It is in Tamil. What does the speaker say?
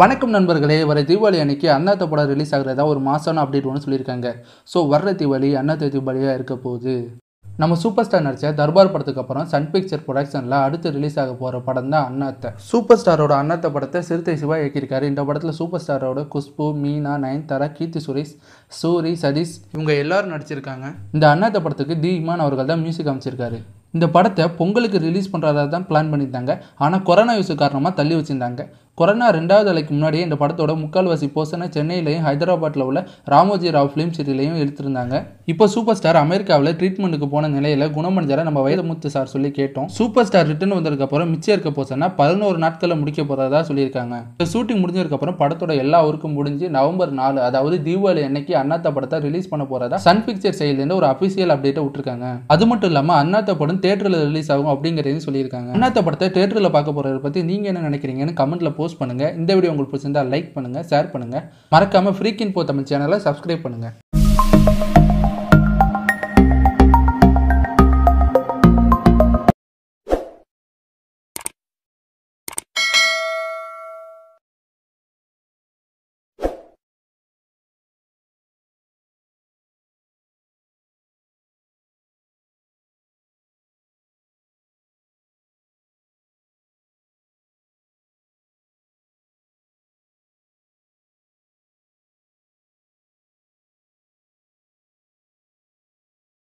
வணக்கம் நண்பர்களே வர தீபாவளி அன்னைக்கு அண்ணாத்த படம் ரிலீஸ் ஆகிறதா ஒரு மாதம் அப்டேட் ஒன்று சொல்லியிருக்காங்க ஸோ வர்ற தீபாவளி அண்ணாத்த தீபாவளியாக இருக்க போகுது நம்ம சூப்பர் ஸ்டார் நடித்த தர்பார் படத்துக்கு அப்புறம் சன் பிக்சர் ப்ரொடக்ஷனில் அடுத்து ரிலீஸ் ஆக போகிற படம் தான் அண்ணாத்த சூப்பர் ஸ்டாரோட அண்ணாத்த படத்தை சிறுத்தை சிவா இயக்கியிருக்காரு இந்த படத்தில் சூப்பர் ஸ்டாரோட குஷ்பு மீனா நயன்தாரா கீர்த்தி சுரேஷ் சூரி சதீஷ் இவங்க எல்லாரும் நடிச்சிருக்காங்க இந்த அண்ணாத்த படத்துக்கு தி இமான் அவர்கள் தான் மியூசிக் அமைச்சிருக்காரு இந்த படத்தை பொங்கலுக்கு ரிலீஸ் பண்ணுறதா தான் பிளான் பண்ணியிருந்தாங்க ஆனால் கொரோனா யூஸ் காரணமாக தள்ளி வச்சுருந்தாங்க கொரோனா ரெண்டாவது அலைக்கு முன்னாடியே இந்த படத்தோட முக்கால்வாசி போசனை சென்னையிலையும் ஹைதராபாத்தில் உள்ள ராமோஜி ராவ் ஃபிலிம் சிட்டிலையும் எடுத்திருந்தாங்க இப்போ சூப்பர் ஸ்டார் அமெரிக்காவில் ட்ரீட்மெண்ட்டுக்கு போன நிலையில் குணமடைஞ்சார நம்ம வயதமுத்து சார் சொல்லி கேட்டோம் சூப்பர் ஸ்டார் ரிட்டர்ன் வந்ததுக்கப்புறம் மிச்சம் இருக்க போஸ்டனா பதினோரு நாட்களில் முடிக்க போகிறதா சொல்லியிருக்காங்க இந்த ஷூட்டிங் முடிஞ்சதுக்கப்புறம் படத்தோட எல்லா ஊருக்கும் முடிஞ்சு நவம்பர் நாலு அதாவது தீபாவளி அன்னைக்கு அண்ணாத்த படத்தை ரிலீஸ் பண்ண போகிறதா சன் பிக்சர் சைட்லேருந்து ஒரு அஃபிஷியல் அப்டேட்டை விட்டுருக்காங்க அது மட்டும் இல்லாமல் அண்ணாத்த படம் தேட்டரில் ரிலீஸ் ஆகும் அப்படிங்கிறதையும் சொல்லியிருக்காங்க அண்ணாத்த படத்தை தேட்டரில் பார்க்க போகிறத பற்றி நீங்கள் என்ன நினைக்கிறீங்கன்னு கமெண்ட்டில் போஸ்ட் போஸ்ட் பண்ணுங்கள் இந்த வீடியோ உங்களுக்கு பிடிச்சிருந்தால் லைக் பண்ணுங்கள் ஷேர் பண்ணுங்கள் மறக்காமல் ஃப்ரீக்கின் போ தமிழ் சேனலை சப்ஸ்கிரைப் பண்ணுங்கள்